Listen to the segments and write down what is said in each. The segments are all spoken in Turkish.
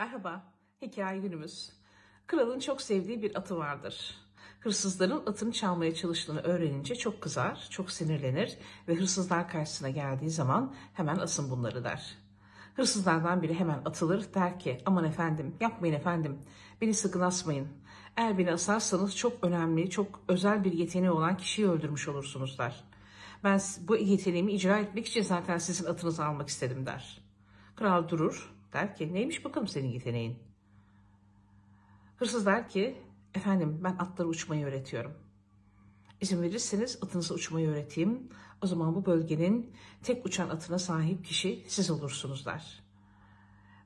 Merhaba, hikaye günümüz. Kralın çok sevdiği bir atı vardır. Hırsızların atını çalmaya çalıştığını öğrenince çok kızar, çok sinirlenir ve hırsızlar karşısına geldiği zaman hemen asın bunları der. Hırsızlardan biri hemen atılır der ki aman efendim yapmayın efendim beni sıkın asmayın. Eğer beni asarsanız çok önemli çok özel bir yeteneği olan kişiyi öldürmüş olursunuz der. Ben bu yeteneğimi icra etmek için zaten sizin atınızı almak istedim der. Kral durur Der ki neymiş bakalım senin yeteneğin? Hırsız der ki efendim ben atları uçmayı öğretiyorum. İzin verirseniz atınızı uçmayı öğreteyim. O zaman bu bölgenin tek uçan atına sahip kişi siz olursunuz der.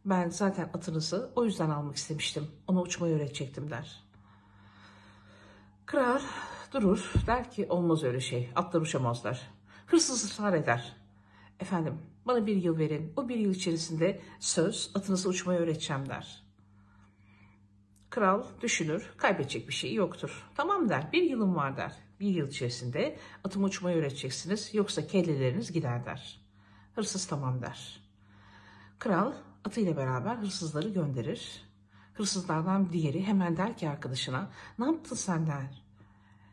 Ben zaten atınızı o yüzden almak istemiştim. Ona uçmayı öğretecektim der. Kral durur der ki olmaz öyle şey atlar uçamazlar. Hırsız ısrar eder efendim bana bir yıl verin. O bir yıl içerisinde söz atınızı uçmayı öğreteceğim der. Kral düşünür, kaybedecek bir şey yoktur. Tamam der, bir yılım var der. Bir yıl içerisinde atımı uçmayı öğreteceksiniz yoksa kelleleriniz gider der. Hırsız tamam der. Kral atıyla beraber hırsızları gönderir. Hırsızlardan diğeri hemen der ki arkadaşına ne yaptın sen der.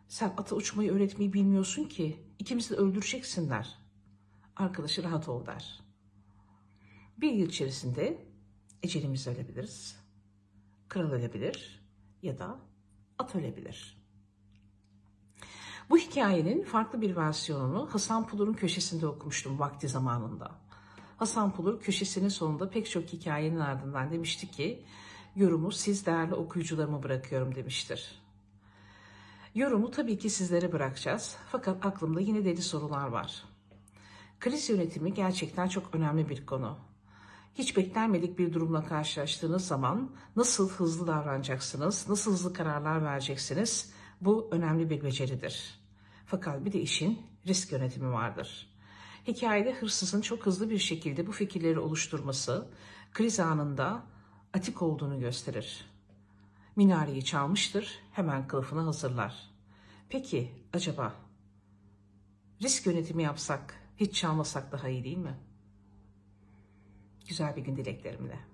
Sen atı uçmayı öğretmeyi bilmiyorsun ki ikimizi de öldüreceksin der arkadaşı rahat ol der. Bir yıl içerisinde ecelimiz ölebiliriz. Kral ölebilir ya da at ölebilir. Bu hikayenin farklı bir versiyonunu Hasan Pulur'un köşesinde okumuştum vakti zamanında. Hasan Pulur köşesinin sonunda pek çok hikayenin ardından demişti ki yorumu siz değerli okuyucularıma bırakıyorum demiştir. Yorumu tabii ki sizlere bırakacağız fakat aklımda yine deli sorular var. Kriz yönetimi gerçekten çok önemli bir konu. Hiç beklenmedik bir durumla karşılaştığınız zaman nasıl hızlı davranacaksınız, nasıl hızlı kararlar vereceksiniz bu önemli bir beceridir. Fakat bir de işin risk yönetimi vardır. Hikayede hırsızın çok hızlı bir şekilde bu fikirleri oluşturması kriz anında atik olduğunu gösterir. Minareyi çalmıştır, hemen kılıfını hazırlar. Peki acaba risk yönetimi yapsak hiç çalmasak daha iyi değil mi? Güzel bir gün dileklerimle.